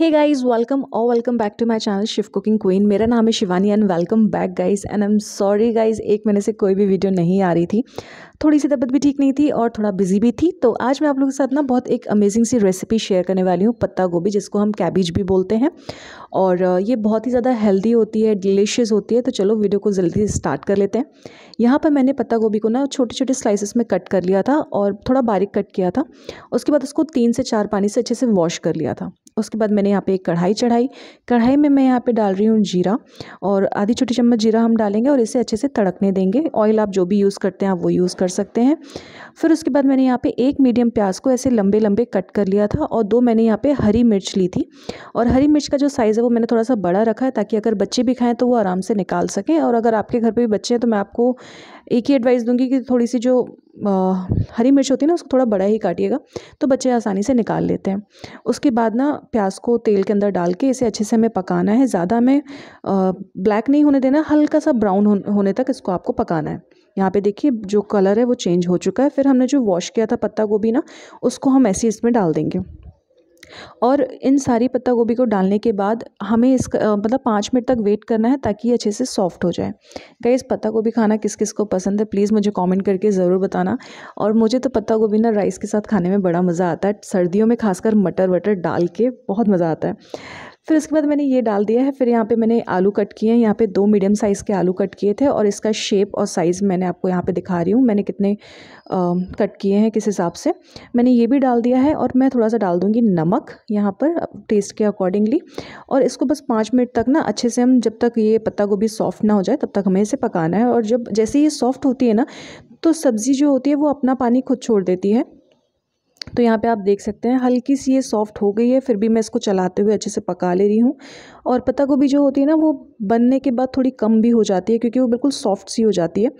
हे guys welcome और welcome back to my channel Shiv cooking queen मेरा नाम है Shivani and welcome back guys and I am sorry guys एक महीने से कोई भी वीडियो नहीं आ रही थी थोड़ी सी तबीयत भी ठीक नहीं थी और थोड़ा बिजी भी थी तो आज मैं आप लोगों के साथ ना बहुत एक अमेजिंग सी रेसिपी शेयर करने वाली हूँ पत्ता गोभी जिसको हम कैबिज भी बोलते हैं और uh, ये बहुत ही ज़्यादा हेल्दी होती है डिलीशियस होती है तो चलो वीडियो को जल्दी स्टार्ट कर लेते हैं यहाँ पर मैंने पत्ता गोभी को ना छोटे छोटे स्लाइसिस में कट कर लिया था और थोड़ा बारीक कट किया था उसके बाद उसको तीन से चार पानी से अच्छे से वॉश कर लिया था उसके बाद मैंने यहाँ पे एक कढ़ाई चढ़ाई कढ़ाई में मैं यहाँ पे डाल रही हूँ जीरा और आधी छोटी चम्मच जीरा हम डालेंगे और इसे अच्छे से तड़कने देंगे ऑयल आप जो भी यूज़ करते हैं आप वो यूज़ कर सकते हैं फिर उसके बाद मैंने यहाँ पे एक मीडियम प्याज को ऐसे लंबे लंबे कट कर लिया था और दो मैंने यहाँ पर हरी मिर्च ली थी और हरी मिर्च का जो साइज़ है वो मैंने थोड़ा सा बड़ा रखा है ताकि अगर बच्चे भी खाएँ तो वो आराम से निकाल सकें और अगर आपके घर पर भी बच्चे हैं तो मैं आपको एक ही एडवाइस दूंगी कि थोड़ी सी जो आ, हरी मिर्च होती है ना उसको थोड़ा बड़ा ही काटिएगा तो बच्चे आसानी से निकाल लेते हैं उसके बाद ना प्याज को तेल के अंदर डाल के इसे अच्छे से हमें पकाना है ज़्यादा हमें ब्लैक नहीं होने देना हल्का सा ब्राउन होने तक इसको आपको पकाना है यहाँ पे देखिए जो कलर है वो चेंज हो चुका है फिर हमने जो वॉश किया था पत्ता गोभी ना उसको हम ऐसे इसमें डाल देंगे और इन सारी पत्ता गोभी को डालने के बाद हमें इसका मतलब पाँच मिनट तक वेट करना है ताकि अच्छे से सॉफ्ट हो जाए गाइस पत्ता गोभी खाना किस किस को पसंद है प्लीज़ मुझे कॉमेंट करके ज़रूर बताना और मुझे तो पत्ता गोभी ना राइस के साथ खाने में बड़ा मज़ा आता है सर्दियों में खासकर मटर वटर डाल के बहुत मज़ा आता है फिर उसके बाद मैंने ये डाल दिया है फिर यहाँ पे मैंने आलू कट किए हैं यहाँ पे दो मीडियम साइज़ के आलू कट किए थे और इसका शेप और साइज़ मैंने आपको यहाँ पे दिखा रही हूँ मैंने कितने आ, कट किए हैं किस हिसाब से मैंने ये भी डाल दिया है और मैं थोड़ा सा डाल दूँगी नमक यहाँ पर टेस्ट के अकॉर्डिंगली और इसको बस पाँच मिनट तक ना अच्छे से हम जब तक ये पत्ता गोभी सॉफ्ट ना हो जाए तब तक हमें इसे पकाना है और जब जैसे ये सॉफ्ट होती है ना तो सब्ज़ी जो होती है वो अपना पानी खुद छोड़ देती है तो यहाँ पे आप देख सकते हैं हल्की सी ये सॉफ्ट हो गई है फिर भी मैं इसको चलाते हुए अच्छे से पका ले रही हूँ और पत्ता गोभी जो होती है ना वो बनने के बाद थोड़ी कम भी हो जाती है क्योंकि वो बिल्कुल सॉफ्ट सी हो जाती है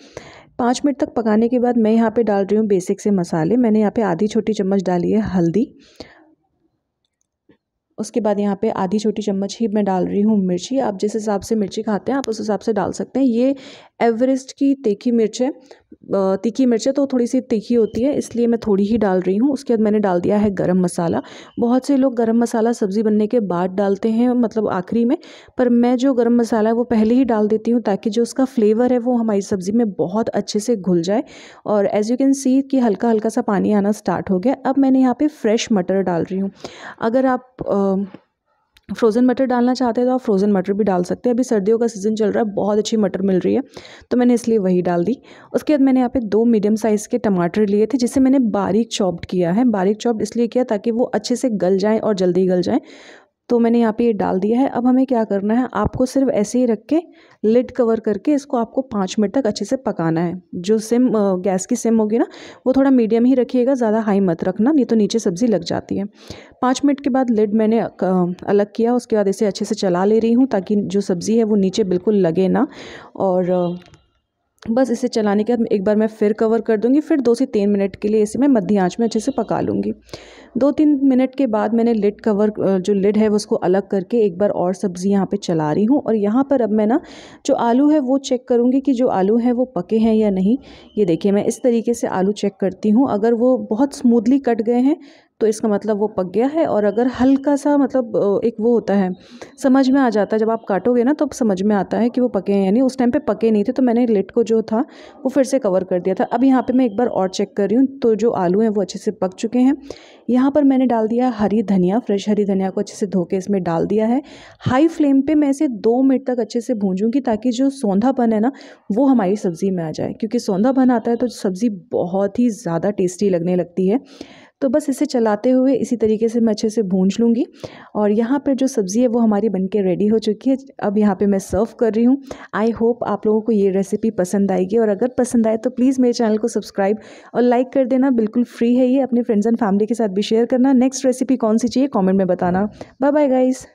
पाँच मिनट तक पकाने के बाद मैं यहाँ पे डाल रही हूँ बेसिक से मसाले मैंने यहाँ पर आधी छोटी चम्मच डाली है हल्दी उसके बाद यहाँ पे आधी छोटी चम्मच ही मैं डाल रही हूँ मिर्ची आप जिस हिसाब से मिर्ची खाते हैं आप उस हिसाब से डाल सकते हैं ये एवरेस्ट की तीखी मिर्च है तीखी मिर्चें तो थोड़ी सी तीखी होती है इसलिए मैं थोड़ी ही डाल रही हूँ उसके बाद मैंने डाल दिया है गरम मसाला बहुत से लोग गरम मसाला सब्ज़ी बनने के बाद डालते हैं मतलब आखिरी में पर मैं जो गरम मसाला है वो पहले ही डाल देती हूँ ताकि जो उसका फ्लेवर है वो हमारी सब्ज़ी में बहुत अच्छे से घुल जाए और एज़ यू कैन सी कि हल्का हल्का सा पानी आना स्टार्ट हो गया अब मैंने यहाँ पर फ्रेश मटर डाल रही हूँ अगर आप आ, फ्रोज़न मटर डालना चाहते हैं तो आप फ्रोज़न मटर भी डाल सकते हैं अभी सर्दियों का सीज़न चल रहा है बहुत अच्छी मटर मिल रही है तो मैंने इसलिए वही डाल दी उसके बाद मैंने यहाँ पे दो मीडियम साइज़ के टमाटर लिए थे जिसे मैंने बारीक चॉप्ड किया है बारीक चॉप्ड इसलिए किया ताकि वो अच्छे से गल जाएँ और जल्दी गल जाएँ तो मैंने यहाँ पे ये डाल दिया है अब हमें क्या करना है आपको सिर्फ ऐसे ही रख के लिड कवर करके इसको आपको पाँच मिनट तक अच्छे से पकाना है जो सिम गैस की सिम होगी ना वो थोड़ा मीडियम ही रखिएगा ज़्यादा हाई मत रखना नहीं तो नीचे सब्ज़ी लग जाती है पाँच मिनट के बाद लिड मैंने अलग किया उसके बाद इसे अच्छे से चला ले रही हूँ ताकि जो सब्ज़ी है वो नीचे बिल्कुल लगे ना और बस इसे चलाने के बाद एक बार मैं फिर कवर कर दूंगी फिर दो से तीन मिनट के लिए इसे मैं मध्य आंच में अच्छे से पका लूँगी दो तीन मिनट के बाद मैंने लिड कवर जो लिड है उसको अलग करके एक बार और सब्ज़ी यहाँ पे चला रही हूँ और यहाँ पर अब मैं ना जो आलू है वो चेक करूँगी कि जो आलू है वो पके हैं या नहीं ये देखिए मैं इस तरीके से आलू चेक करती हूँ अगर वो बहुत स्मूदली कट गए हैं तो इसका मतलब वो पक गया है और अगर हल्का सा मतलब एक वो होता है समझ में आ जाता है जब आप काटोगे ना तो अब समझ में आता है कि वो पके हैं यानी उस टाइम पे पके नहीं थे तो मैंने लेट को जो था वो फिर से कवर कर दिया था अब यहाँ पे मैं एक बार और चेक कर रही हूँ तो जो आलू हैं वो अच्छे से पक चुके हैं यहाँ पर मैंने डाल दिया हरी धनिया फ्रेश हरी धनिया को अच्छे से धो के इसमें डाल दिया है हाई फ्लेम पर मैं इसे दो मिनट तक अच्छे से भूंजूँगी ताकि जो सौंधापन है ना वो हमारी सब्ज़ी में आ जाए क्योंकि सौंधापन आता है तो सब्ज़ी बहुत ही ज़्यादा टेस्टी लगने लगती है तो बस इसे चलाते हुए इसी तरीके से मैं अच्छे से भूंज लूँगी और यहाँ पर जो सब्ज़ी है वो हमारी बनके रेडी हो चुकी है अब यहाँ पे मैं सर्व कर रही हूँ आई होप आप लोगों को ये रेसिपी पसंद आएगी और अगर पसंद आए तो प्लीज़ मेरे चैनल को सब्सक्राइब और लाइक कर देना बिल्कुल फ्री है ये अपने फ्रेंड्स एंड फैमिली के साथ भी शेयर करना नेक्स्ट रेसिपी कौन सी चाहिए कॉमेंट में बताना बाय बाय गाइज़